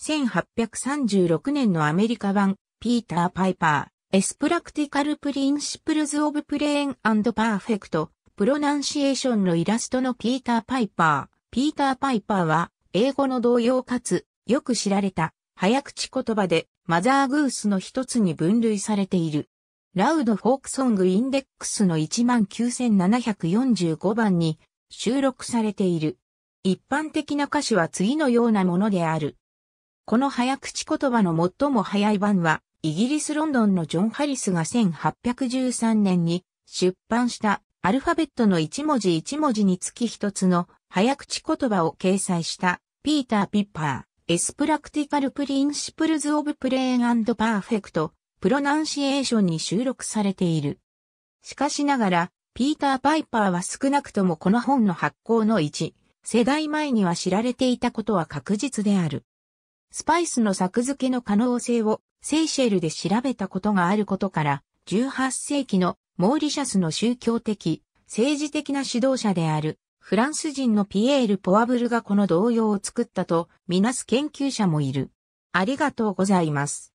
1836年のアメリカ版、ピーター・パイパー、エスプラクティカル・プリンシプルズ・オブ・プレーン・アンド・パーフェクト、プロナンシエーションのイラストのピーター・パイパー。ピーター・パイパーは、英語の同様かつ、よく知られた、早口言葉で、マザーグースの一つに分類されている。ラウド・フォークソング・インデックスの19745番に収録されている。一般的な歌詞は次のようなものである。この早口言葉の最も早い版は、イギリス・ロンドンのジョン・ハリスが1813年に出版したアルファベットの1文字1文字につき1つの早口言葉を掲載したピーター・ピッパー、エスプラクティカル・プリンシプルズ・オブ・プレイン・パーフェクト、プロナンシエーションに収録されている。しかしながら、ピーター・パイパーは少なくともこの本の発行の1、世代前には知られていたことは確実である。スパイスの作付けの可能性をセイシェルで調べたことがあることから、18世紀のモーリシャスの宗教的、政治的な指導者であるフランス人のピエール・ポワブルがこの童謡を作ったとみなす研究者もいる。ありがとうございます。